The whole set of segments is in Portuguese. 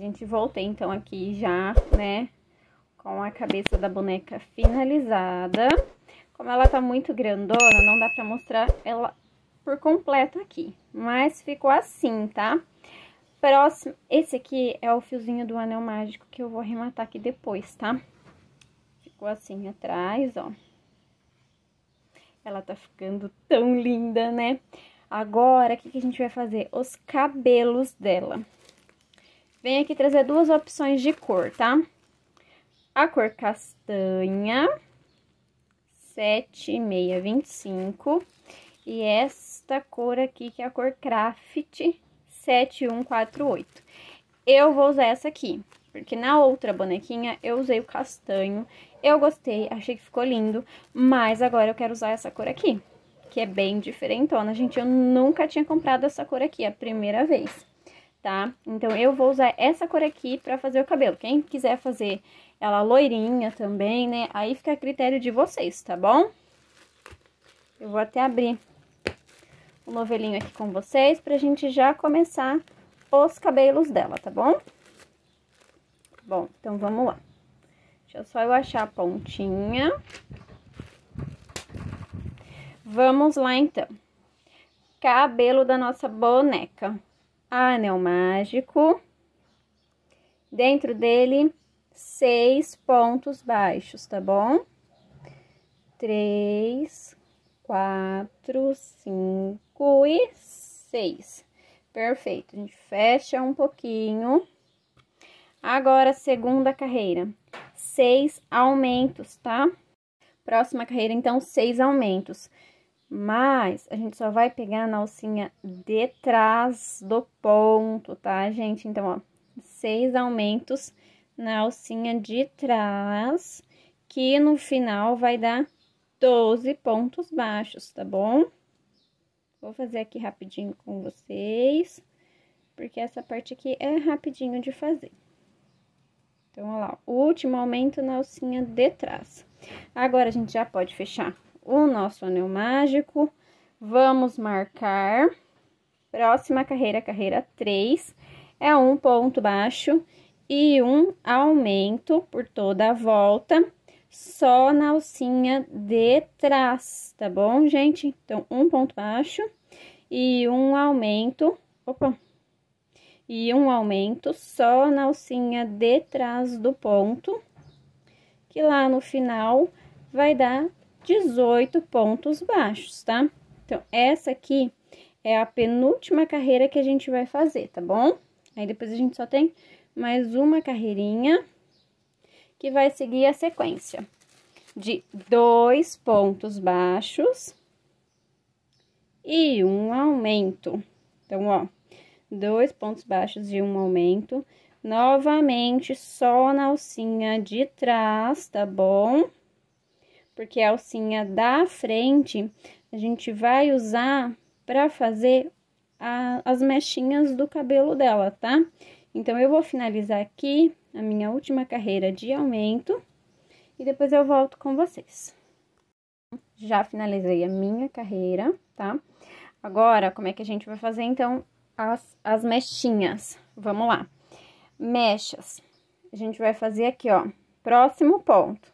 A gente voltei então aqui já, né, com a cabeça da boneca finalizada. Como ela tá muito grandona, não dá pra mostrar ela por completo aqui, mas ficou assim, tá? Próximo, esse aqui é o fiozinho do anel mágico que eu vou arrematar aqui depois, tá? Ficou assim atrás, ó. Ela tá ficando tão linda, né? Agora, o que, que a gente vai fazer? Os cabelos dela. Vem aqui trazer duas opções de cor, tá? A cor castanha, 7625. E esta cor aqui, que é a cor craft, 7148. Eu vou usar essa aqui, porque na outra bonequinha eu usei o castanho. Eu gostei, achei que ficou lindo, mas agora eu quero usar essa cor aqui, que é bem diferentona. Gente, eu nunca tinha comprado essa cor aqui, é a primeira vez tá? Então, eu vou usar essa cor aqui pra fazer o cabelo. Quem quiser fazer ela loirinha também, né? Aí fica a critério de vocês, tá bom? Eu vou até abrir o novelinho aqui com vocês pra gente já começar os cabelos dela, tá bom? Bom, então vamos lá. Deixa só eu achar a pontinha. Vamos lá, então. Cabelo da nossa boneca anel mágico. Dentro dele, seis pontos baixos, tá bom? Três, quatro, cinco e seis. Perfeito, a gente fecha um pouquinho. Agora, segunda carreira, seis aumentos, tá? Próxima carreira, então, seis aumentos mas a gente só vai pegar na alcinha de trás do ponto, tá, gente? Então, ó, seis aumentos na alcinha de trás, que no final vai dar 12 pontos baixos, tá bom? Vou fazer aqui rapidinho com vocês, porque essa parte aqui é rapidinho de fazer. Então, ó lá, último aumento na alcinha de trás. Agora, a gente já pode fechar o nosso anel mágico, vamos marcar. Próxima carreira, carreira 3, é um ponto baixo e um aumento por toda a volta, só na alcinha de trás, tá bom, gente? Então, um ponto baixo e um aumento, opa, e um aumento só na alcinha de trás do ponto, que lá no final vai dar 18 pontos baixos, tá? Então, essa aqui é a penúltima carreira que a gente vai fazer, tá bom? Aí, depois a gente só tem mais uma carreirinha que vai seguir a sequência de dois pontos baixos e um aumento. Então, ó, dois pontos baixos e um aumento. Novamente, só na alcinha de trás, tá bom? porque a alcinha da frente a gente vai usar para fazer a, as mechinhas do cabelo dela, tá? Então, eu vou finalizar aqui a minha última carreira de aumento e depois eu volto com vocês. Já finalizei a minha carreira, tá? Agora, como é que a gente vai fazer, então, as, as mechinhas? Vamos lá. Mechas. A gente vai fazer aqui, ó, próximo ponto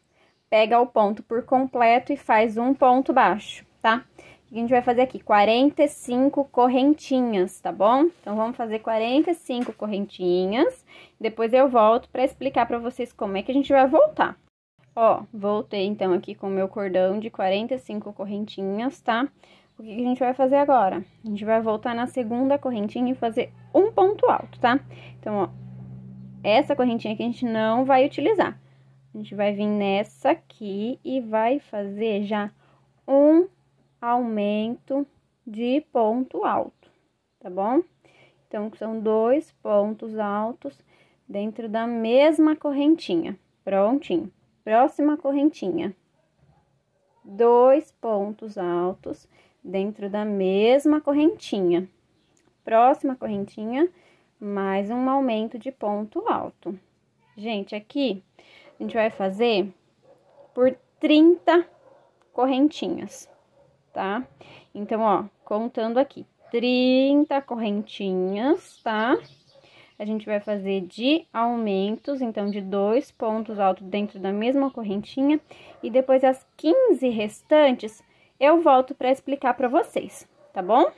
pega o ponto por completo e faz um ponto baixo, tá? O que a gente vai fazer aqui? 45 correntinhas, tá bom? Então, vamos fazer 45 correntinhas, depois eu volto para explicar para vocês como é que a gente vai voltar. Ó, voltei então aqui com o meu cordão de 45 correntinhas, tá? O que a gente vai fazer agora? A gente vai voltar na segunda correntinha e fazer um ponto alto, tá? Então, ó, essa correntinha aqui a gente não vai utilizar. A gente vai vir nessa aqui e vai fazer já um aumento de ponto alto, tá bom? Então, são dois pontos altos dentro da mesma correntinha. Prontinho. Próxima correntinha. Dois pontos altos dentro da mesma correntinha. Próxima correntinha, mais um aumento de ponto alto. Gente, aqui a gente vai fazer por 30 correntinhas, tá? Então, ó, contando aqui, 30 correntinhas, tá? A gente vai fazer de aumentos, então, de dois pontos altos dentro da mesma correntinha. E depois, as 15 restantes, eu volto pra explicar pra vocês, tá bom?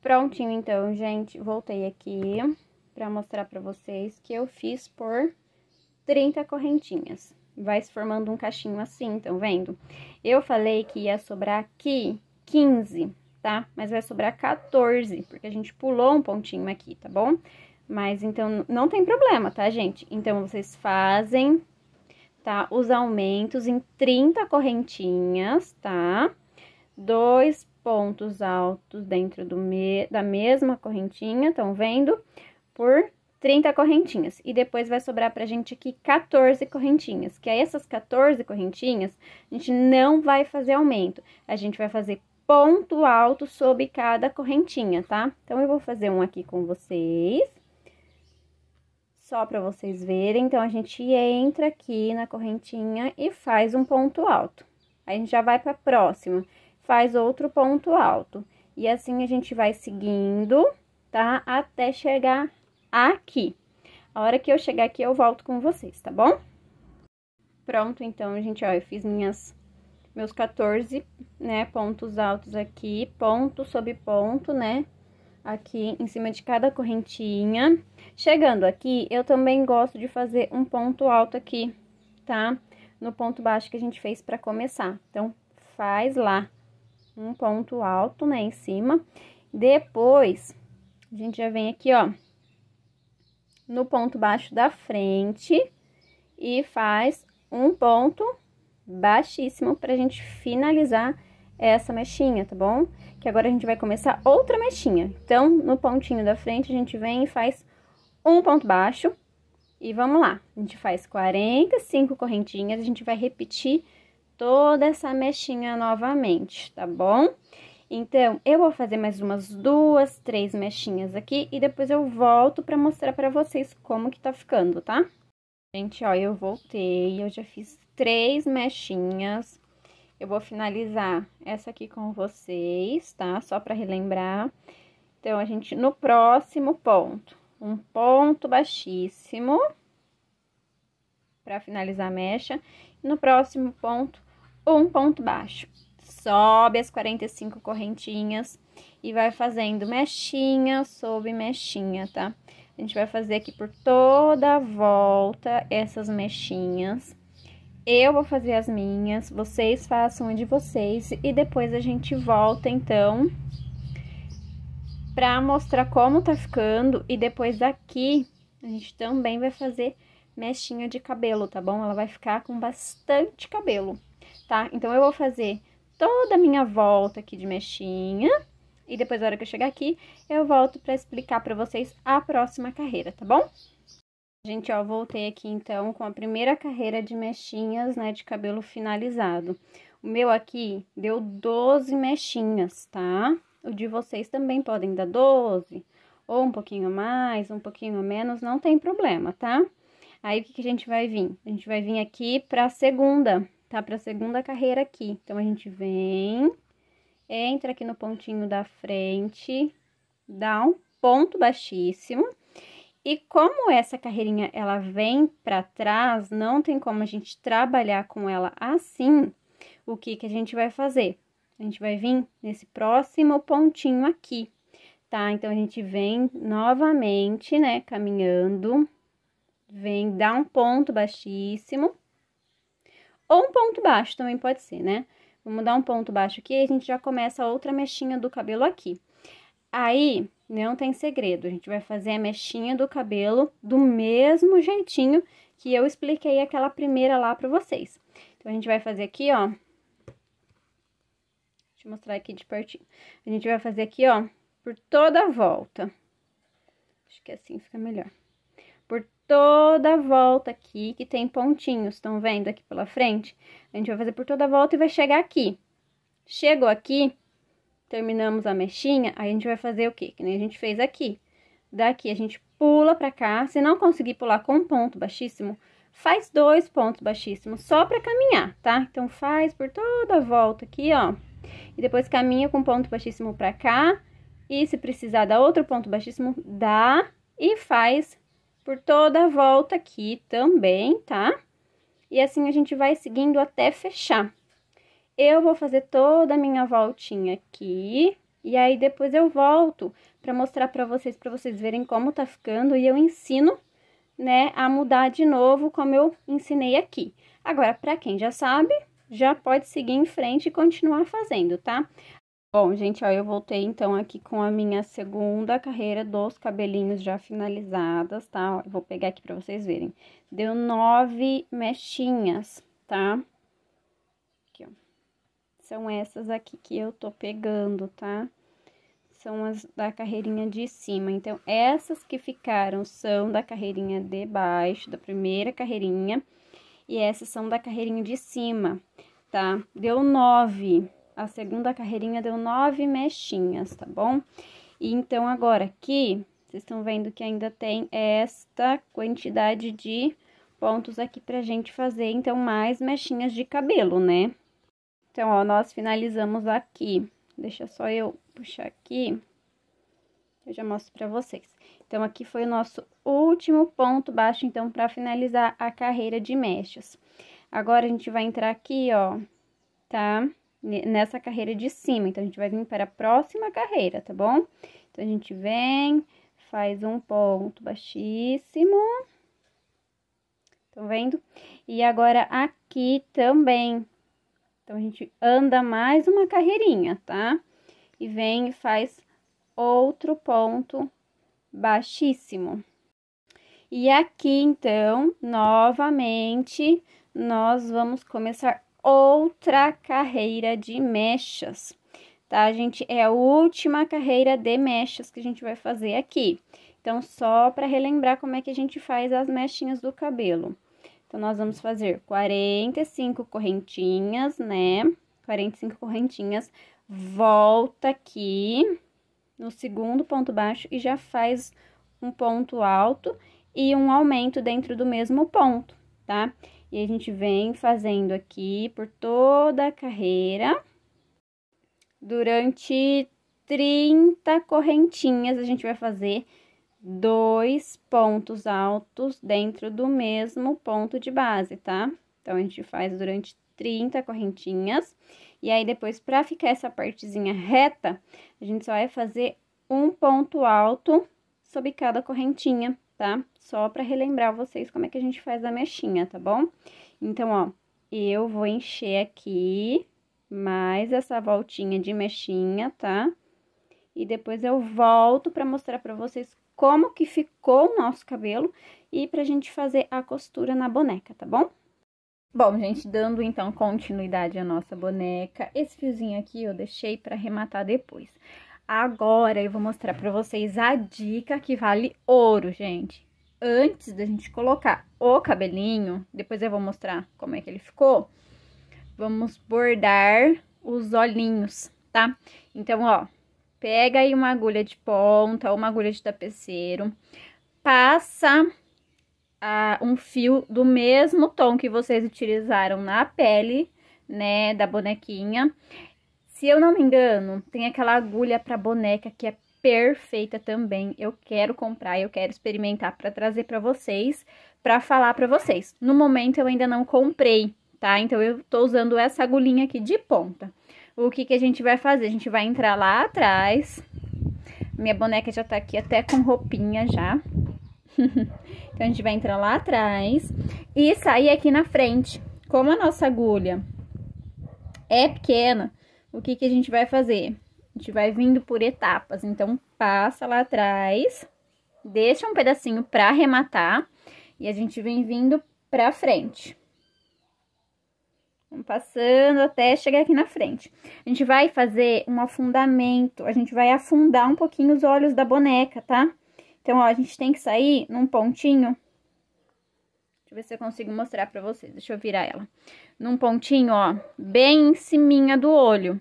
Prontinho, então, gente, voltei aqui pra mostrar pra vocês que eu fiz por 30 correntinhas. Vai se formando um cachinho assim, estão vendo? Eu falei que ia sobrar aqui 15, tá? Mas vai sobrar 14, porque a gente pulou um pontinho aqui, tá bom? Mas, então, não tem problema, tá, gente? Então, vocês fazem, tá? Os aumentos em 30 correntinhas, tá? Dois pontos altos dentro do me da mesma correntinha, estão vendo? Por 30 correntinhas. E depois vai sobrar pra gente aqui 14 correntinhas. Que aí essas 14 correntinhas, a gente não vai fazer aumento. A gente vai fazer ponto alto sobre cada correntinha, tá? Então, eu vou fazer um aqui com vocês. Só pra vocês verem. Então, a gente entra aqui na correntinha e faz um ponto alto. Aí, a gente já vai pra próxima. Faz outro ponto alto. E assim, a gente vai seguindo, tá? Até chegar aqui. A hora que eu chegar aqui, eu volto com vocês, tá bom? Pronto, então, gente, ó, eu fiz minhas, meus 14, né, pontos altos aqui, ponto sobre ponto, né, aqui em cima de cada correntinha. Chegando aqui, eu também gosto de fazer um ponto alto aqui, tá? No ponto baixo que a gente fez pra começar. Então, faz lá um ponto alto, né, em cima. Depois, a gente já vem aqui, ó, no ponto baixo da frente e faz um ponto baixíssimo pra gente finalizar essa mechinha, tá bom? Que agora a gente vai começar outra mechinha. Então, no pontinho da frente, a gente vem e faz um ponto baixo. E vamos lá, a gente faz 45 correntinhas, a gente vai repetir toda essa mechinha novamente, tá bom? Então, eu vou fazer mais umas duas, três mechinhas aqui e depois eu volto pra mostrar pra vocês como que tá ficando, tá? Gente, ó, eu voltei, eu já fiz três mechinhas. Eu vou finalizar essa aqui com vocês, tá? Só pra relembrar. Então, a gente, no próximo ponto, um ponto baixíssimo para finalizar a mecha. No próximo ponto, um ponto baixo sobe as 45 correntinhas e vai fazendo mechinha sobre mechinha, tá? A gente vai fazer aqui por toda a volta essas mechinhas. Eu vou fazer as minhas, vocês façam a de vocês e depois a gente volta, então, pra mostrar como tá ficando. E depois aqui, a gente também vai fazer mechinha de cabelo, tá bom? Ela vai ficar com bastante cabelo, tá? Então, eu vou fazer toda a minha volta aqui de mexinha. E depois, na hora que eu chegar aqui, eu volto para explicar para vocês a próxima carreira, tá bom? Gente, ó, voltei aqui então com a primeira carreira de mechinhas, né, de cabelo finalizado. O meu aqui deu 12 mechinhas, tá? O de vocês também podem dar 12, ou um pouquinho mais, um pouquinho menos, não tem problema, tá? Aí, o que, que a gente vai vir? A gente vai vir aqui pra segunda, tá? Pra segunda carreira aqui. Então, a gente vem, entra aqui no pontinho da frente, dá um ponto baixíssimo. E como essa carreirinha, ela vem pra trás, não tem como a gente trabalhar com ela assim, o que que a gente vai fazer? A gente vai vir nesse próximo pontinho aqui, tá? Então, a gente vem novamente, né, caminhando, vem dar um ponto baixíssimo, ou um ponto baixo também pode ser, né? Vamos dar um ponto baixo aqui e a gente já começa outra mexinha do cabelo aqui. Aí, não tem segredo, a gente vai fazer a mexinha do cabelo do mesmo jeitinho que eu expliquei aquela primeira lá pra vocês. Então, a gente vai fazer aqui, ó. Deixa eu mostrar aqui de pertinho. A gente vai fazer aqui, ó, por toda a volta. Acho que assim fica melhor toda a volta aqui, que tem pontinhos, estão vendo aqui pela frente? A gente vai fazer por toda a volta e vai chegar aqui. Chegou aqui, terminamos a mexinha. aí a gente vai fazer o quê? Que nem a gente fez aqui. Daqui a gente pula pra cá, se não conseguir pular com um ponto baixíssimo, faz dois pontos baixíssimos, só pra caminhar, tá? Então, faz por toda a volta aqui, ó. E depois caminha com ponto baixíssimo pra cá, e se precisar dar outro ponto baixíssimo, dá e faz por toda a volta aqui também, tá? E assim a gente vai seguindo até fechar. Eu vou fazer toda a minha voltinha aqui, e aí depois eu volto para mostrar para vocês, para vocês verem como tá ficando, e eu ensino, né, a mudar de novo, como eu ensinei aqui. Agora, para quem já sabe, já pode seguir em frente e continuar fazendo, tá? Bom, gente, ó, eu voltei então aqui com a minha segunda carreira dos cabelinhos já finalizadas, tá? Ó, vou pegar aqui pra vocês verem. Deu nove mechinhas, tá? Aqui, ó. São essas aqui que eu tô pegando, tá? São as da carreirinha de cima. Então, essas que ficaram são da carreirinha de baixo, da primeira carreirinha. E essas são da carreirinha de cima, tá? Deu nove a segunda carreirinha deu nove mechinhas, tá bom? E então, agora aqui, vocês estão vendo que ainda tem esta quantidade de pontos aqui pra gente fazer, então, mais mechinhas de cabelo, né? Então, ó, nós finalizamos aqui. Deixa só eu puxar aqui. Eu já mostro pra vocês. Então, aqui foi o nosso último ponto baixo, então, pra finalizar a carreira de mechas. Agora, a gente vai entrar aqui, ó, tá? Tá? nessa carreira de cima. Então, a gente vai vir para a próxima carreira, tá bom? Então, a gente vem, faz um ponto baixíssimo. Estão vendo? E agora, aqui também. Então, a gente anda mais uma carreirinha, tá? E vem e faz outro ponto baixíssimo. E aqui, então, novamente, nós vamos começar outra carreira de mechas, tá, gente? É a última carreira de mechas que a gente vai fazer aqui. Então, só para relembrar como é que a gente faz as mechinhas do cabelo. Então, nós vamos fazer 45 correntinhas, né? 45 correntinhas, volta aqui no segundo ponto baixo e já faz um ponto alto e um aumento dentro do mesmo ponto, tá? E a gente vem fazendo aqui por toda a carreira, durante 30 correntinhas, a gente vai fazer dois pontos altos dentro do mesmo ponto de base, tá? Então, a gente faz durante 30 correntinhas. E aí, depois, pra ficar essa partezinha reta, a gente só vai fazer um ponto alto sobre cada correntinha tá? Só para relembrar vocês como é que a gente faz a mechinha, tá bom? Então, ó, eu vou encher aqui mais essa voltinha de mechinha, tá? E depois eu volto para mostrar para vocês como que ficou o nosso cabelo e pra gente fazer a costura na boneca, tá bom? Bom, gente, dando então continuidade à nossa boneca, esse fiozinho aqui eu deixei para arrematar depois. Agora eu vou mostrar para vocês a dica que vale ouro, gente. Antes da gente colocar o cabelinho, depois eu vou mostrar como é que ele ficou. Vamos bordar os olhinhos, tá? Então, ó, pega aí uma agulha de ponta uma agulha de tapeceiro, passa um fio do mesmo tom que vocês utilizaram na pele, né, da bonequinha, se eu não me engano, tem aquela agulha para boneca que é perfeita também. Eu quero comprar, eu quero experimentar para trazer para vocês, para falar para vocês. No momento eu ainda não comprei, tá? Então eu tô usando essa agulhinha aqui de ponta. O que que a gente vai fazer? A gente vai entrar lá atrás. Minha boneca já tá aqui até com roupinha já. então a gente vai entrar lá atrás e sair aqui na frente. Como a nossa agulha é pequena, o que, que a gente vai fazer? A gente vai vindo por etapas, então passa lá atrás, deixa um pedacinho para arrematar e a gente vem vindo para frente. Vamos passando até chegar aqui na frente. A gente vai fazer um afundamento, a gente vai afundar um pouquinho os olhos da boneca, tá? Então, ó, a gente tem que sair num pontinho Deixa eu ver se eu consigo mostrar pra vocês. Deixa eu virar ela. Num pontinho, ó, bem em cima do olho.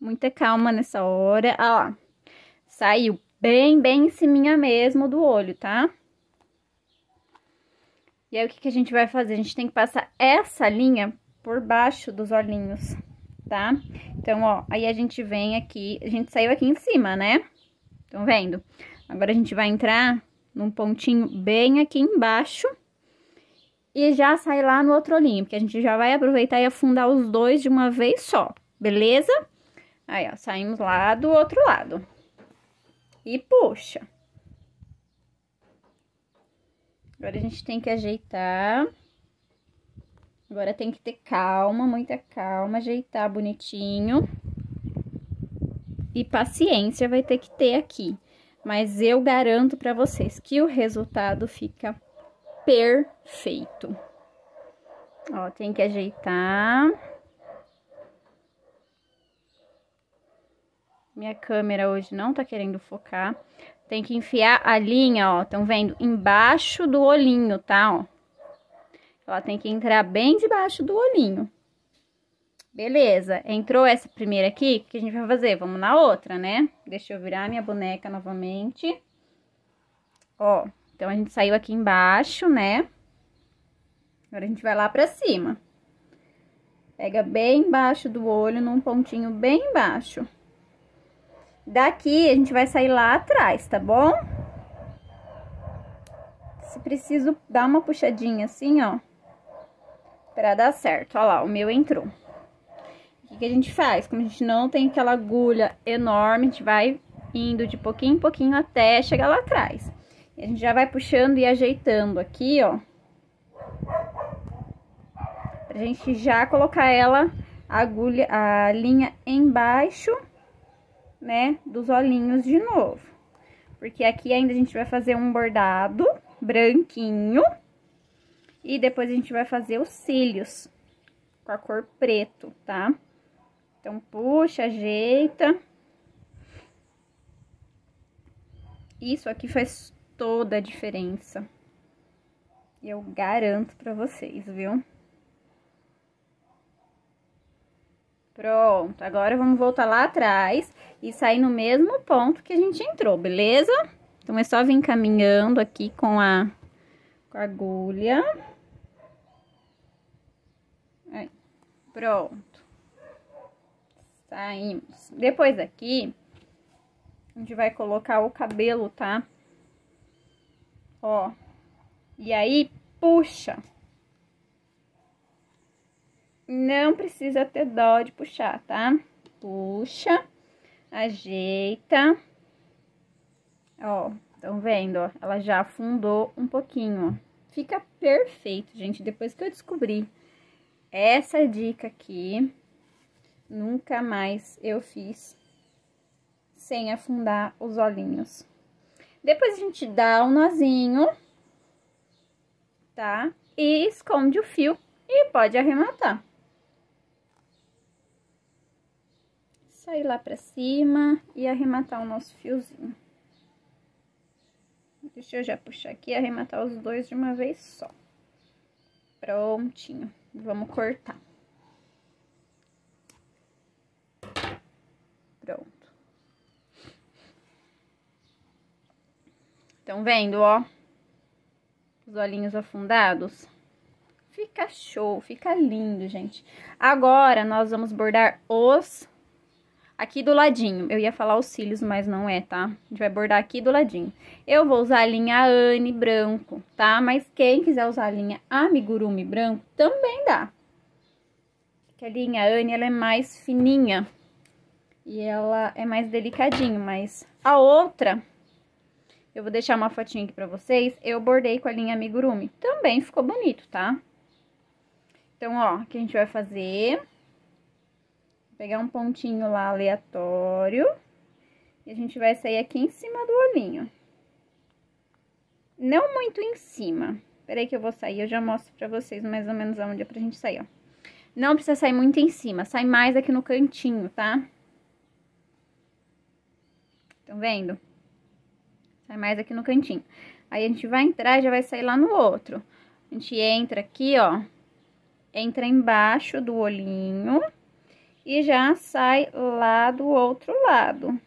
Muita calma nessa hora. Ó, saiu bem, bem em cima mesmo do olho, tá? E aí, o que, que a gente vai fazer? A gente tem que passar essa linha por baixo dos olhinhos, tá? Então, ó, aí a gente vem aqui, a gente saiu aqui em cima, né? Estão vendo? Agora a gente vai entrar num pontinho bem aqui embaixo. E já sai lá no outro olhinho, porque a gente já vai aproveitar e afundar os dois de uma vez só, beleza? Aí, ó, saímos lá do outro lado. E puxa. Agora a gente tem que ajeitar. Agora tem que ter calma, muita calma, ajeitar bonitinho. E paciência vai ter que ter aqui mas eu garanto para vocês que o resultado fica perfeito. Ó, tem que ajeitar. Minha câmera hoje não tá querendo focar. Tem que enfiar a linha, ó, estão vendo? Embaixo do olhinho, tá, ó. Ela tem que entrar bem debaixo do olhinho. Beleza, entrou essa primeira aqui, o que a gente vai fazer? Vamos na outra, né? Deixa eu virar minha boneca novamente. Ó, então a gente saiu aqui embaixo, né? Agora a gente vai lá pra cima. Pega bem embaixo do olho, num pontinho bem embaixo. Daqui a gente vai sair lá atrás, tá bom? Se preciso, dar uma puxadinha assim, ó. Pra dar certo. Ó lá, o meu entrou. O que, que a gente faz? Como a gente não tem aquela agulha enorme, a gente vai indo de pouquinho em pouquinho até chegar lá atrás. A gente já vai puxando e ajeitando aqui, ó. Pra gente já colocar ela, a agulha, a linha embaixo, né, dos olhinhos de novo. Porque aqui ainda a gente vai fazer um bordado branquinho. E depois a gente vai fazer os cílios com a cor preto, tá? Tá? Então, puxa, ajeita. Isso aqui faz toda a diferença. Eu garanto pra vocês, viu? Pronto, agora vamos voltar lá atrás e sair no mesmo ponto que a gente entrou, beleza? Então, é só vir caminhando aqui com a, com a agulha. Aí, pronto. Saímos. Depois aqui, a gente vai colocar o cabelo, tá? Ó. E aí, puxa. Não precisa ter dó de puxar, tá? Puxa. Ajeita. Ó, estão vendo, ó? Ela já afundou um pouquinho, ó. Fica perfeito, gente, depois que eu descobri essa dica aqui Nunca mais eu fiz sem afundar os olhinhos. Depois a gente dá um nozinho, tá? E esconde o fio e pode arrematar. Só ir lá pra cima e arrematar o nosso fiozinho. Deixa eu já puxar aqui e arrematar os dois de uma vez só. Prontinho. Vamos cortar. Estão vendo, ó? Os olhinhos afundados. Fica show, fica lindo, gente. Agora, nós vamos bordar os... Aqui do ladinho. Eu ia falar os cílios, mas não é, tá? A gente vai bordar aqui do ladinho. Eu vou usar a linha Anne branco, tá? Mas quem quiser usar a linha Amigurumi branco, também dá. Que a linha Anne, ela é mais fininha. E ela é mais delicadinho, mas a outra eu vou deixar uma fotinha aqui pra vocês. Eu bordei com a linha amigurumi. Também ficou bonito, tá? Então, ó, o que a gente vai fazer... Vou pegar um pontinho lá aleatório. E a gente vai sair aqui em cima do olhinho. Não muito em cima. Peraí que eu vou sair, eu já mostro pra vocês mais ou menos aonde é pra gente sair, ó. Não precisa sair muito em cima, sai mais aqui no cantinho, tá? Estão vendo? Sai é mais aqui no cantinho. Aí a gente vai entrar e já vai sair lá no outro. A gente entra aqui, ó. Entra embaixo do olhinho. E já sai lá do outro lado.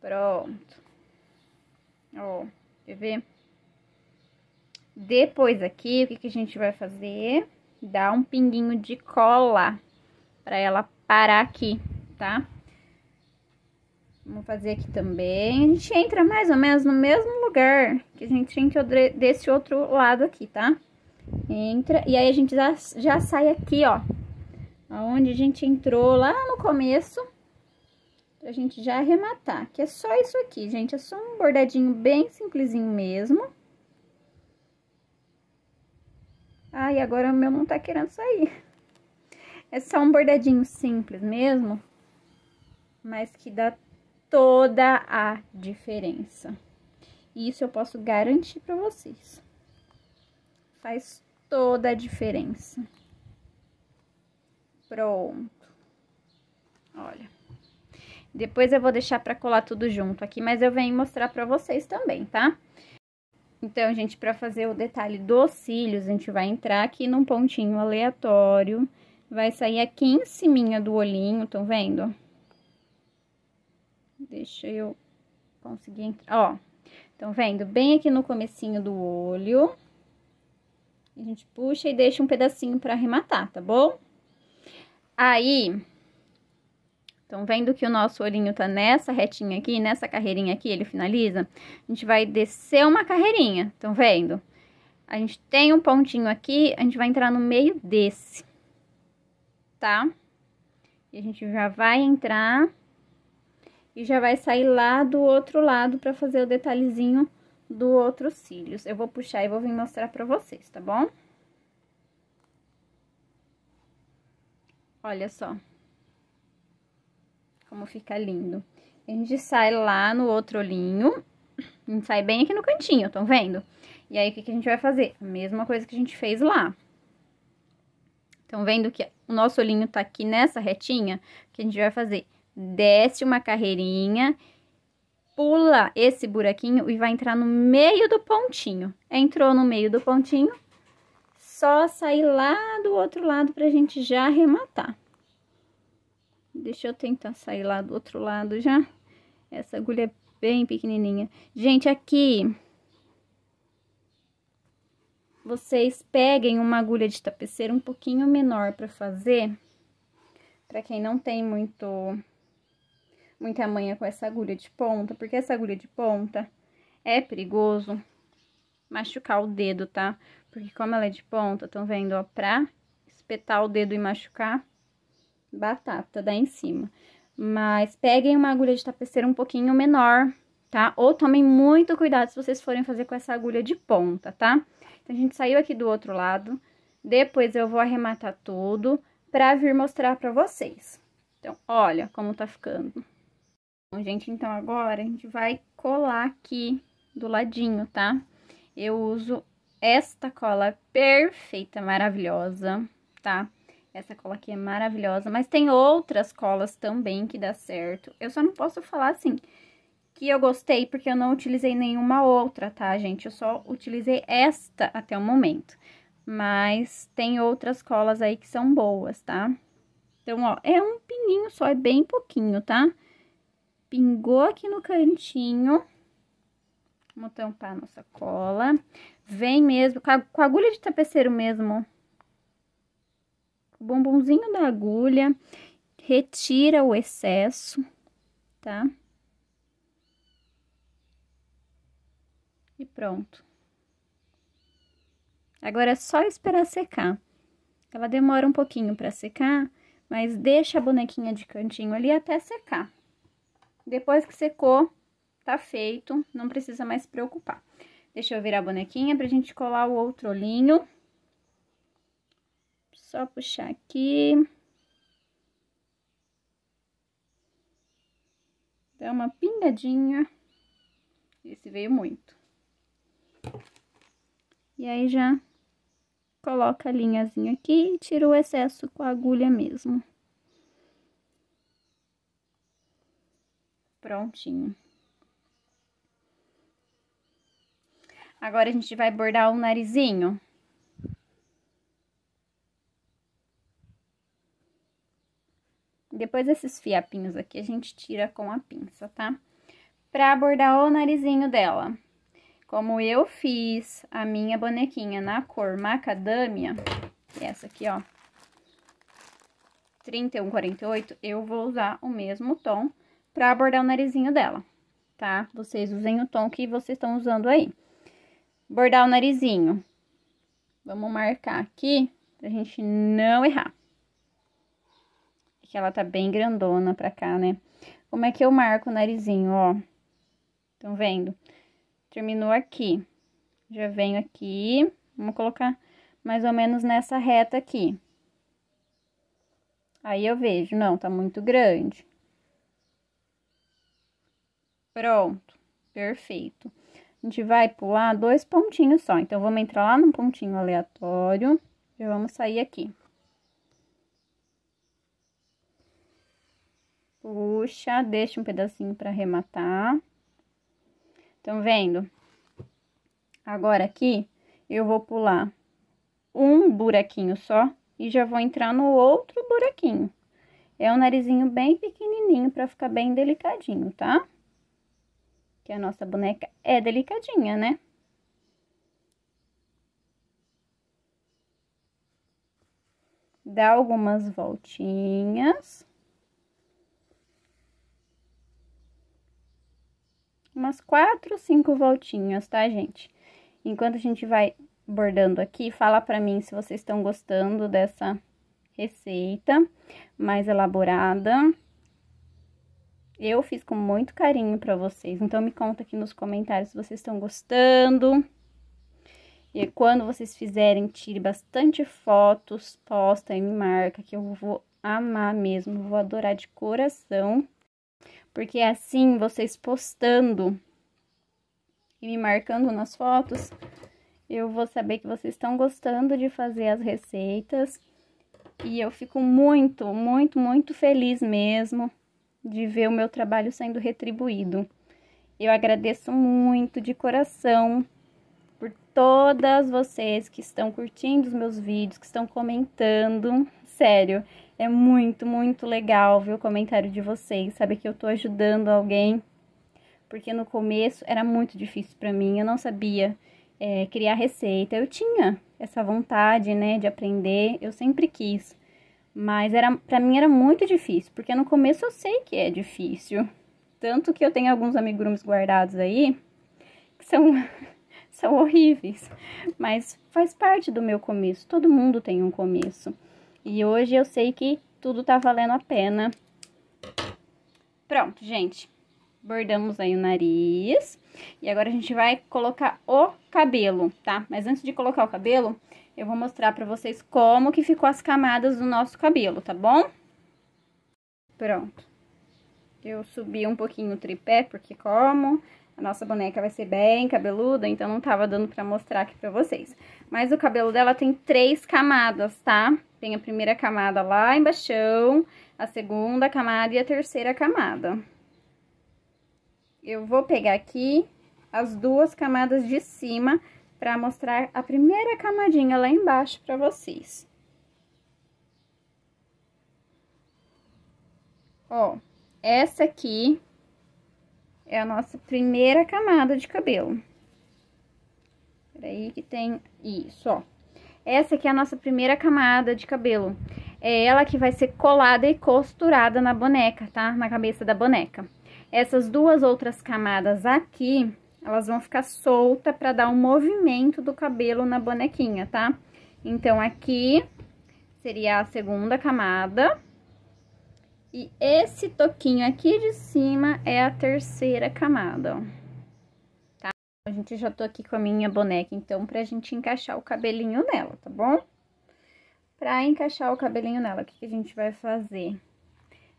Pronto. Ó, quer ver? Depois aqui, o que, que a gente vai fazer? dá um pinguinho de cola para ela parar aqui, tá? Vamos fazer aqui também. A gente entra mais ou menos no mesmo lugar que a gente entrou desse outro lado aqui, tá? Entra, e aí a gente já, já sai aqui, ó, aonde a gente entrou lá no começo, pra gente já arrematar, que é só isso aqui, gente, é só um bordadinho bem simplesinho mesmo. Ai, agora o meu não tá querendo sair. É só um bordadinho simples mesmo, mas que dá toda a diferença. Isso eu posso garantir para vocês. Faz toda a diferença. Pronto. Olha. Depois eu vou deixar para colar tudo junto aqui, mas eu venho mostrar para vocês também, tá? Então, gente, para fazer o detalhe dos cílios, a gente vai entrar aqui num pontinho aleatório, vai sair aqui em cima do olhinho, estão vendo? Deixa eu conseguir entrar, ó. Estão vendo? Bem aqui no comecinho do olho. A gente puxa e deixa um pedacinho para arrematar, tá bom? Aí, então, vendo que o nosso olhinho tá nessa retinha aqui, nessa carreirinha aqui, ele finaliza, a gente vai descer uma carreirinha, estão vendo? A gente tem um pontinho aqui, a gente vai entrar no meio desse, tá? E a gente já vai entrar e já vai sair lá do outro lado pra fazer o detalhezinho do outro cílios. Eu vou puxar e vou vir mostrar pra vocês, tá bom? Olha só. Como fica lindo. A gente sai lá no outro olhinho. A gente sai bem aqui no cantinho, estão vendo? E aí, o que, que a gente vai fazer? A mesma coisa que a gente fez lá. Estão vendo que o nosso olhinho tá aqui nessa retinha? O que a gente vai fazer? Desce uma carreirinha, pula esse buraquinho e vai entrar no meio do pontinho. Entrou no meio do pontinho, só sair lá do outro lado pra gente já arrematar. Deixa eu tentar sair lá do outro lado já. Essa agulha é bem pequenininha. Gente, aqui... Vocês peguem uma agulha de tapeceiro um pouquinho menor pra fazer. Pra quem não tem muito... Muita manha com essa agulha de ponta. Porque essa agulha de ponta é perigoso machucar o dedo, tá? Porque como ela é de ponta, estão vendo, ó, pra espetar o dedo e machucar, batata, daí em cima. Mas peguem uma agulha de tapeceiro um pouquinho menor, tá? Ou tomem muito cuidado se vocês forem fazer com essa agulha de ponta, tá? Então, a gente saiu aqui do outro lado, depois eu vou arrematar tudo pra vir mostrar pra vocês. Então, olha como tá ficando. Bom, gente, então agora a gente vai colar aqui do ladinho, tá? Eu uso esta cola perfeita, maravilhosa, tá? Essa cola aqui é maravilhosa, mas tem outras colas também que dá certo. Eu só não posso falar assim que eu gostei, porque eu não utilizei nenhuma outra, tá, gente? Eu só utilizei esta até o momento. Mas tem outras colas aí que são boas, tá? Então, ó, é um pinguinho só, é bem pouquinho, tá? Pingou aqui no cantinho. Vamos tampar a nossa cola. Vem mesmo, com a agulha de tapeceiro mesmo, ó o bombonzinho da agulha, retira o excesso, tá? E pronto. Agora é só esperar secar. Ela demora um pouquinho para secar, mas deixa a bonequinha de cantinho ali até secar. Depois que secou, tá feito, não precisa mais se preocupar. Deixa eu virar a bonequinha pra gente colar o outro olhinho. Só puxar aqui. Dá uma pingadinha. Esse veio muito. E aí, já coloca a linhazinha aqui e tira o excesso com a agulha mesmo. Prontinho. Agora, a gente vai bordar o narizinho. Depois esses fiapinhos aqui, a gente tira com a pinça, tá? Pra bordar o narizinho dela. Como eu fiz a minha bonequinha na cor macadâmia, é essa aqui, ó, 3148, eu vou usar o mesmo tom pra bordar o narizinho dela, tá? Vocês usem o tom que vocês estão usando aí. Bordar o narizinho. Vamos marcar aqui pra gente não errar que ela tá bem grandona pra cá, né? Como é que eu marco o narizinho, ó? Estão vendo? Terminou aqui. Já venho aqui, vamos colocar mais ou menos nessa reta aqui. Aí eu vejo, não, tá muito grande. Pronto, perfeito. A gente vai pular dois pontinhos só. Então, vamos entrar lá num pontinho aleatório. e vamos sair aqui. puxa, deixa um pedacinho para arrematar. Estão vendo? Agora aqui, eu vou pular um buraquinho só e já vou entrar no outro buraquinho. É um narizinho bem pequenininho para ficar bem delicadinho, tá? Que a nossa boneca é delicadinha, né? Dá algumas voltinhas. umas quatro, cinco voltinhas, tá, gente? Enquanto a gente vai bordando aqui, fala pra mim se vocês estão gostando dessa receita mais elaborada. Eu fiz com muito carinho pra vocês, então me conta aqui nos comentários se vocês estão gostando. E quando vocês fizerem, tire bastante fotos, posta e me marca, que eu vou amar mesmo, vou adorar de coração. Porque é assim, vocês postando e me marcando nas fotos, eu vou saber que vocês estão gostando de fazer as receitas. E eu fico muito, muito, muito feliz mesmo de ver o meu trabalho sendo retribuído. Eu agradeço muito de coração por todas vocês que estão curtindo os meus vídeos, que estão comentando. Sério, é muito, muito legal ver o comentário de vocês, Sabe que eu tô ajudando alguém, porque no começo era muito difícil para mim, eu não sabia é, criar receita. Eu tinha essa vontade, né, de aprender, eu sempre quis, mas era para mim era muito difícil, porque no começo eu sei que é difícil. Tanto que eu tenho alguns amigurumis guardados aí, que são são horríveis, mas faz parte do meu começo. Todo mundo tem um começo. E hoje eu sei que tudo tá valendo a pena. Pronto, gente. Bordamos aí o nariz. E agora a gente vai colocar o cabelo, tá? Mas antes de colocar o cabelo, eu vou mostrar pra vocês como que ficou as camadas do nosso cabelo, tá bom? Pronto. Eu subi um pouquinho o tripé, porque como a nossa boneca vai ser bem cabeluda, então não tava dando pra mostrar aqui pra vocês. Mas o cabelo dela tem três camadas, tá? Tem a primeira camada lá embaixo, a segunda camada e a terceira camada. Eu vou pegar aqui as duas camadas de cima pra mostrar a primeira camadinha lá embaixo pra vocês. Ó, essa aqui é a nossa primeira camada de cabelo. Peraí que tem isso, ó. Essa aqui é a nossa primeira camada de cabelo. É ela que vai ser colada e costurada na boneca, tá? Na cabeça da boneca. Essas duas outras camadas aqui, elas vão ficar solta para dar um movimento do cabelo na bonequinha, tá? Então, aqui seria a segunda camada e esse toquinho aqui de cima é a terceira camada, ó. Tá? A gente já tô aqui com a minha boneca, então, pra gente encaixar o cabelinho nela, tá bom? Pra encaixar o cabelinho nela, o que, que a gente vai fazer?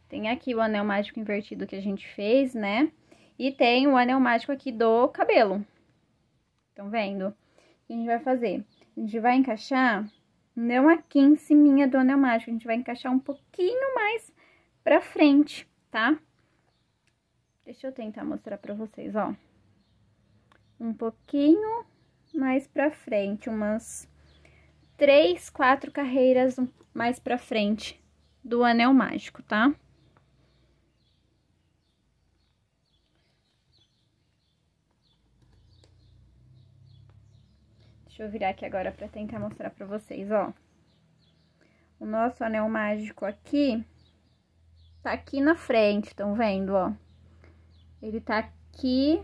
Tem aqui o anel mágico invertido que a gente fez, né? E tem o anel mágico aqui do cabelo. Estão vendo? O que a gente vai fazer? A gente vai encaixar, não aqui em cima do anel mágico, a gente vai encaixar um pouquinho mais pra frente, tá? Deixa eu tentar mostrar pra vocês, ó. Um pouquinho mais pra frente, umas três, quatro carreiras mais pra frente do anel mágico, tá? Deixa eu virar aqui agora pra tentar mostrar pra vocês, ó. O nosso anel mágico aqui, tá aqui na frente, estão vendo, ó? Ele tá aqui,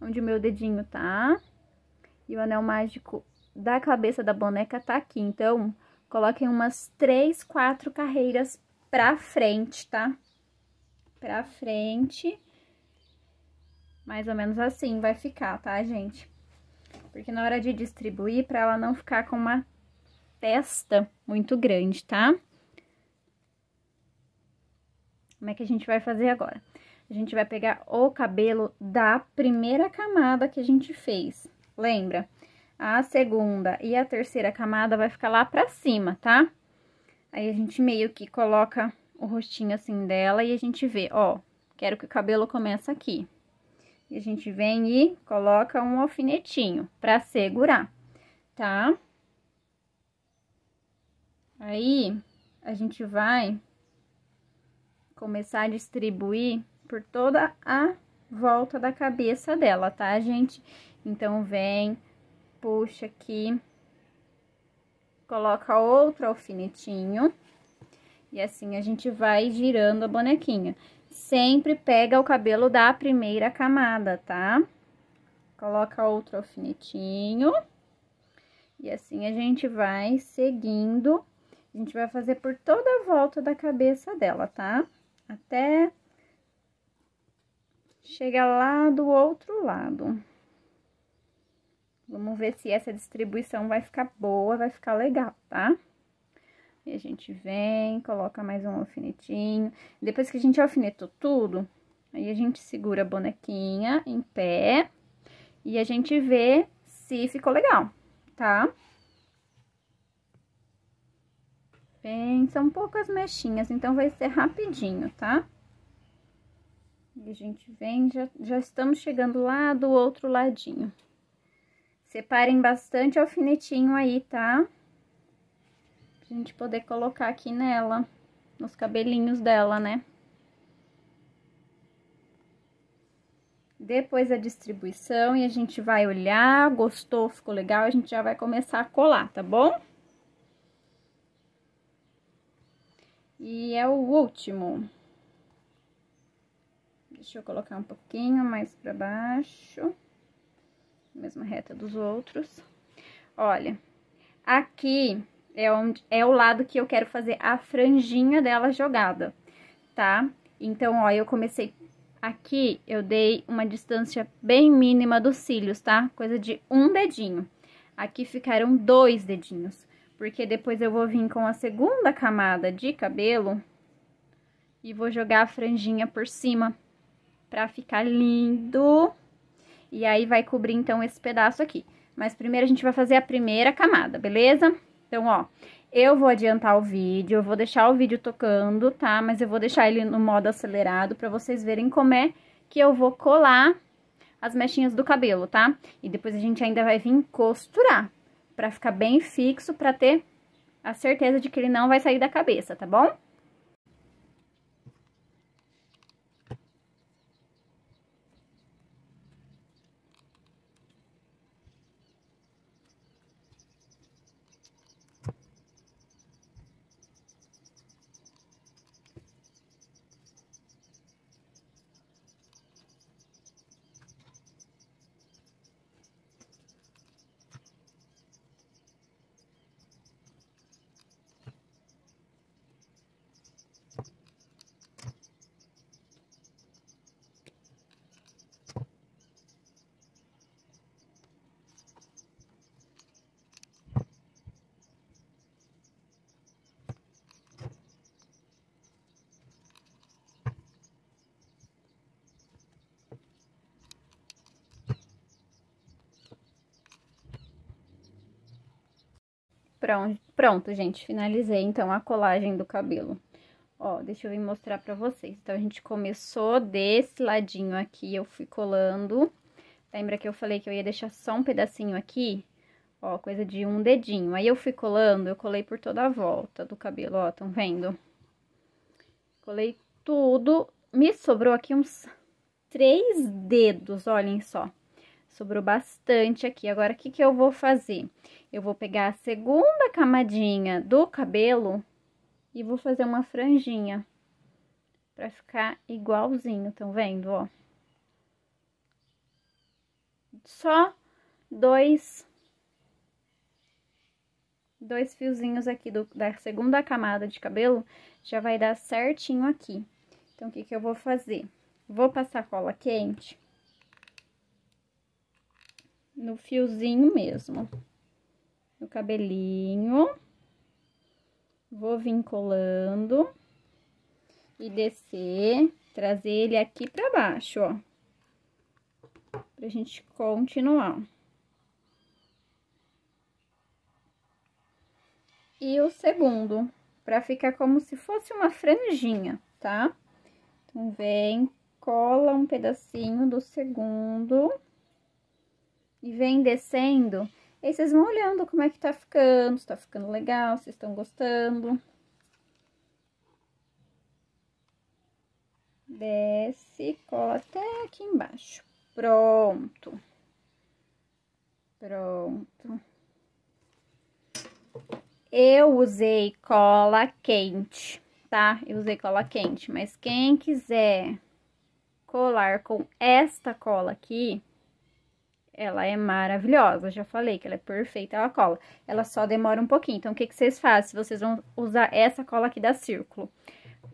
onde o meu dedinho tá, e o anel mágico da cabeça da boneca tá aqui. Então, coloquem umas três, quatro carreiras pra frente, tá? Pra frente, mais ou menos assim vai ficar, tá, gente? Porque na hora de distribuir, pra ela não ficar com uma testa muito grande, tá? Tá? Como é que a gente vai fazer agora? A gente vai pegar o cabelo da primeira camada que a gente fez, lembra? A segunda e a terceira camada vai ficar lá pra cima, tá? Aí, a gente meio que coloca o rostinho assim dela e a gente vê, ó, quero que o cabelo comece aqui. E a gente vem e coloca um alfinetinho pra segurar, tá? Aí, a gente vai começar a distribuir por toda a volta da cabeça dela, tá, gente? Então, vem, puxa aqui, coloca outro alfinetinho e assim a gente vai girando a bonequinha. Sempre pega o cabelo da primeira camada, tá? Coloca outro alfinetinho e assim a gente vai seguindo. A gente vai fazer por toda a volta da cabeça dela, tá? Tá? até chegar lá do outro lado. Vamos ver se essa distribuição vai ficar boa, vai ficar legal, tá? E a gente vem, coloca mais um alfinetinho. Depois que a gente alfinetou tudo, aí a gente segura a bonequinha em pé e a gente vê se ficou legal, tá? Tá? bem. São poucas mechinhas, então vai ser rapidinho, tá? E a gente vem, já, já estamos chegando lá do outro ladinho. Separem bastante alfinetinho aí, tá? Pra gente poder colocar aqui nela, nos cabelinhos dela, né? Depois a distribuição e a gente vai olhar, gostou, ficou legal, a gente já vai começar a colar, tá bom? E é o último. Deixa eu colocar um pouquinho mais pra baixo. Mesma reta dos outros. Olha, aqui é, onde, é o lado que eu quero fazer a franjinha dela jogada, tá? Então, ó, eu comecei aqui, eu dei uma distância bem mínima dos cílios, tá? Coisa de um dedinho. Aqui ficaram dois dedinhos. Porque depois eu vou vir com a segunda camada de cabelo e vou jogar a franjinha por cima pra ficar lindo. E aí vai cobrir, então, esse pedaço aqui. Mas primeiro a gente vai fazer a primeira camada, beleza? Então, ó, eu vou adiantar o vídeo, eu vou deixar o vídeo tocando, tá? Mas eu vou deixar ele no modo acelerado pra vocês verem como é que eu vou colar as mechinhas do cabelo, tá? E depois a gente ainda vai vir costurar para ficar bem fixo, para ter a certeza de que ele não vai sair da cabeça, tá bom? Pronto, gente, finalizei então a colagem do cabelo. Ó, deixa eu vir mostrar pra vocês. Então, a gente começou desse ladinho aqui, eu fui colando. Lembra que eu falei que eu ia deixar só um pedacinho aqui? Ó, coisa de um dedinho. Aí, eu fui colando, eu colei por toda a volta do cabelo, ó, tão vendo? Colei tudo. Me sobrou aqui uns três dedos, olhem só. Sobrou bastante aqui. Agora, o que, que eu vou fazer? Eu vou pegar a segunda camadinha do cabelo e vou fazer uma franjinha pra ficar igualzinho, estão vendo, ó? Só dois, dois fiozinhos aqui do, da segunda camada de cabelo já vai dar certinho aqui. Então, o que que eu vou fazer? Vou passar cola quente no fiozinho mesmo. No cabelinho. Vou vir colando. E descer, trazer ele aqui pra baixo, ó. Pra gente continuar, E o segundo, pra ficar como se fosse uma franjinha, tá? Então, vem, cola um pedacinho do segundo e vem descendo, aí vocês vão olhando como é que tá ficando, se tá ficando legal, se estão gostando. Desce, cola até aqui embaixo. Pronto. Pronto. Eu usei cola quente, tá? Eu usei cola quente, mas quem quiser colar com esta cola aqui, ela é maravilhosa, já falei que ela é perfeita, ela cola. Ela só demora um pouquinho, então o que, que vocês fazem? Vocês vão usar essa cola aqui da Círculo.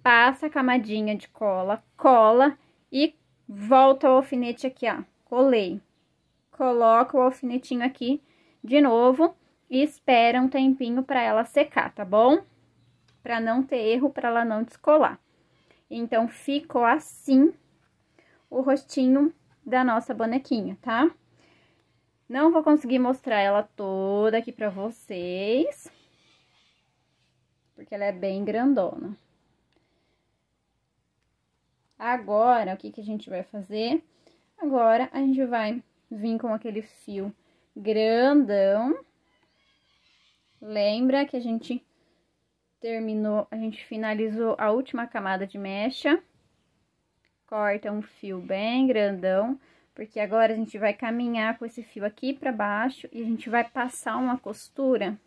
Passa a camadinha de cola, cola e volta o alfinete aqui, ó, colei. Coloca o alfinetinho aqui de novo e espera um tempinho para ela secar, tá bom? Para não ter erro, para ela não descolar. Então, ficou assim o rostinho da nossa bonequinha, tá? Não vou conseguir mostrar ela toda aqui pra vocês. Porque ela é bem grandona. Agora, o que, que a gente vai fazer? Agora, a gente vai vir com aquele fio grandão. Lembra que a gente terminou, a gente finalizou a última camada de mecha. Corta um fio bem grandão. Porque agora a gente vai caminhar com esse fio aqui pra baixo e a gente vai passar uma costura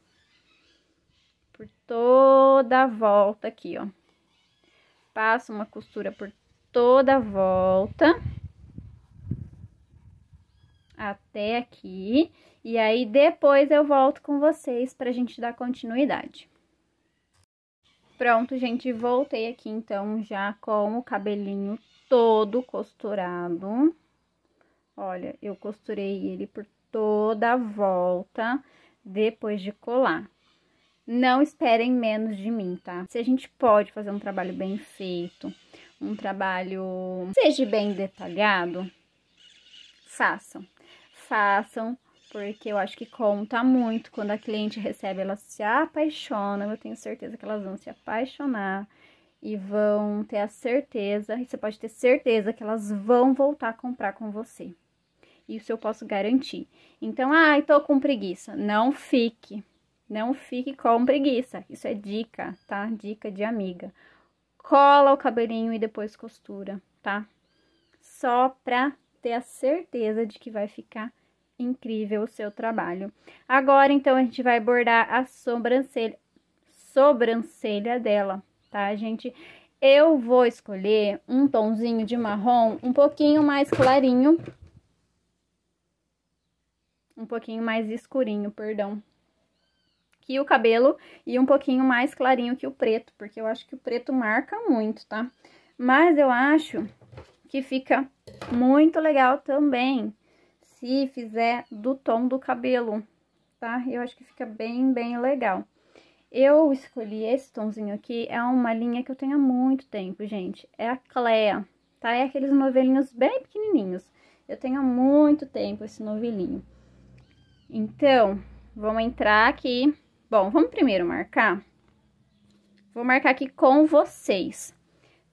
por toda a volta aqui, ó. Passa uma costura por toda a volta. Até aqui. E aí, depois eu volto com vocês pra gente dar continuidade. Pronto, gente, voltei aqui então já com o cabelinho todo costurado. Olha, eu costurei ele por toda a volta depois de colar. Não esperem menos de mim, tá? Se a gente pode fazer um trabalho bem feito, um trabalho seja bem detalhado, façam. Façam, porque eu acho que conta muito quando a cliente recebe, ela se apaixona, eu tenho certeza que elas vão se apaixonar e vão ter a certeza, e você pode ter certeza que elas vão voltar a comprar com você. Isso eu posso garantir. Então, ah, estou com preguiça. Não fique. Não fique com preguiça. Isso é dica, tá? Dica de amiga. Cola o cabelinho e depois costura, tá? Só pra ter a certeza de que vai ficar incrível o seu trabalho. Agora, então, a gente vai bordar a sobrancelha, sobrancelha dela, tá, gente? Eu vou escolher um tonzinho de marrom um pouquinho mais clarinho, um pouquinho mais escurinho, perdão, que o cabelo e um pouquinho mais clarinho que o preto, porque eu acho que o preto marca muito, tá? Mas eu acho que fica muito legal também se fizer do tom do cabelo, tá? Eu acho que fica bem, bem legal. Eu escolhi esse tonzinho aqui, é uma linha que eu tenho há muito tempo, gente. É a Clea, tá? É aqueles novelinhos bem pequenininhos. Eu tenho há muito tempo esse novelinho. Então, vamos entrar aqui. Bom, vamos primeiro marcar. Vou marcar aqui com vocês,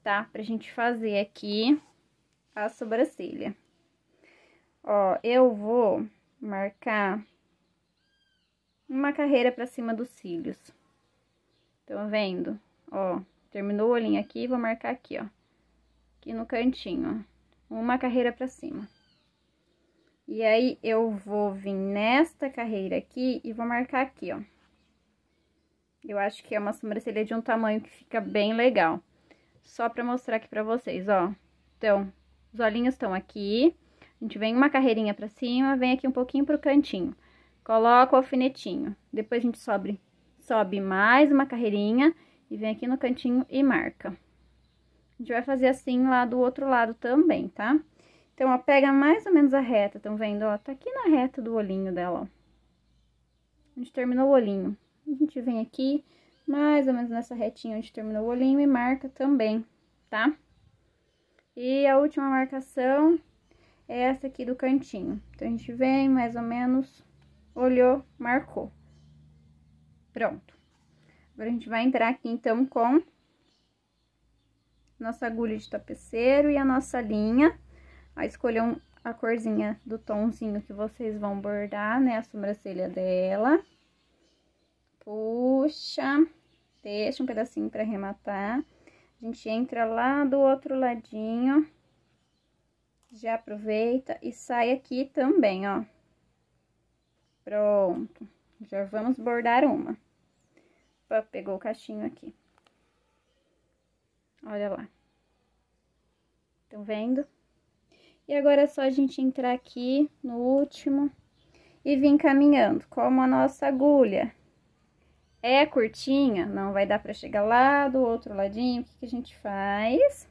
tá? Pra gente fazer aqui a sobrancelha. Ó, eu vou marcar uma carreira pra cima dos cílios. Estão vendo? Ó, terminou o olhinho aqui, vou marcar aqui, ó. Aqui no cantinho, ó. Uma carreira pra cima. E aí, eu vou vir nesta carreira aqui e vou marcar aqui, ó. Eu acho que é uma sobrancelha de um tamanho que fica bem legal. Só pra mostrar aqui pra vocês, ó. Então, os olhinhos estão aqui. A gente vem uma carreirinha pra cima, vem aqui um pouquinho pro cantinho. Coloca o alfinetinho. Depois, a gente sobe, sobe mais uma carreirinha e vem aqui no cantinho e marca. A gente vai fazer assim lá do outro lado também, tá? Tá? Então, ó, pega mais ou menos a reta, estão vendo? Ó, tá aqui na reta do olhinho dela, ó. A gente terminou o olhinho. A gente vem aqui, mais ou menos nessa retinha onde terminou o olhinho e marca também, tá? E a última marcação é essa aqui do cantinho. Então, a gente vem mais ou menos, olhou, marcou. Pronto. Agora, a gente vai entrar aqui, então, com nossa agulha de tapeceiro e a nossa linha um a corzinha do tomzinho que vocês vão bordar, né, a sobrancelha dela. Puxa, deixa um pedacinho para arrematar. A gente entra lá do outro ladinho, já aproveita e sai aqui também, ó. Pronto, já vamos bordar uma. Opa, pegou o cachinho aqui. Olha lá. Estão vendo? E agora é só a gente entrar aqui no último e vir caminhando, como a nossa agulha é curtinha, não vai dar pra chegar lá do outro ladinho, o que, que a gente faz?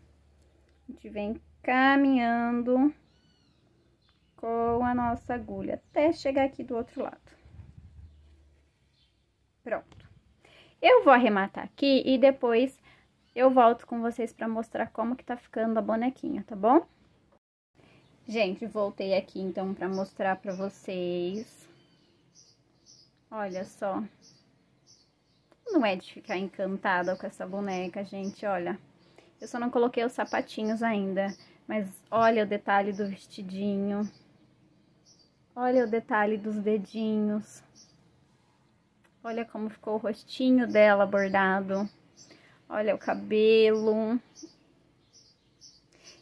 A gente vem caminhando com a nossa agulha até chegar aqui do outro lado. Pronto. Eu vou arrematar aqui e depois eu volto com vocês pra mostrar como que tá ficando a bonequinha, tá bom? Gente, voltei aqui então para mostrar para vocês. Olha só. Não é de ficar encantada com essa boneca, gente, olha. Eu só não coloquei os sapatinhos ainda, mas olha o detalhe do vestidinho. Olha o detalhe dos dedinhos. Olha como ficou o rostinho dela bordado. Olha o cabelo.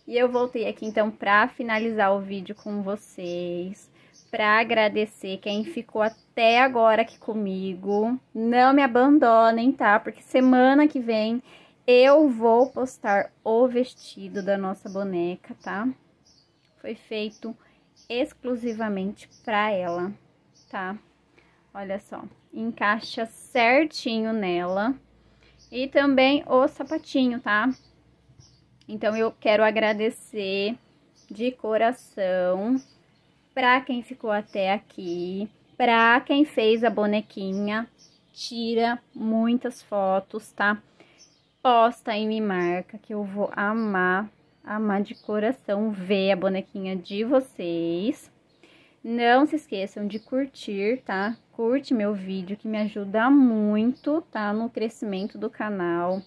E eu voltei aqui então para finalizar o vídeo com vocês, para agradecer quem ficou até agora aqui comigo. Não me abandonem, tá? Porque semana que vem eu vou postar o vestido da nossa boneca, tá? Foi feito exclusivamente para ela, tá? Olha só, encaixa certinho nela. E também o sapatinho, tá? Então, eu quero agradecer de coração para quem ficou até aqui, para quem fez a bonequinha, tira muitas fotos, tá? Posta e me marca que eu vou amar, amar de coração ver a bonequinha de vocês. Não se esqueçam de curtir, tá? Curte meu vídeo que me ajuda muito, tá? No crescimento do canal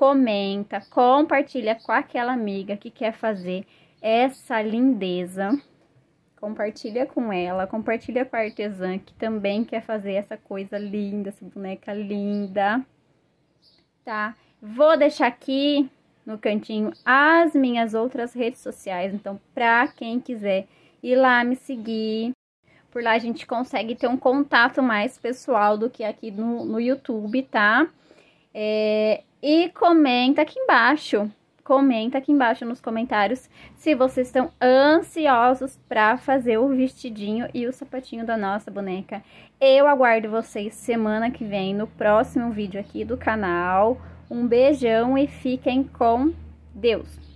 comenta, compartilha com aquela amiga que quer fazer essa lindeza. Compartilha com ela, compartilha com a artesã que também quer fazer essa coisa linda, essa boneca linda, tá? Vou deixar aqui no cantinho as minhas outras redes sociais, então pra quem quiser ir lá me seguir, por lá a gente consegue ter um contato mais pessoal do que aqui no, no YouTube, tá? É, e comenta aqui embaixo, comenta aqui embaixo nos comentários se vocês estão ansiosos para fazer o vestidinho e o sapatinho da nossa boneca. Eu aguardo vocês semana que vem no próximo vídeo aqui do canal. Um beijão e fiquem com Deus!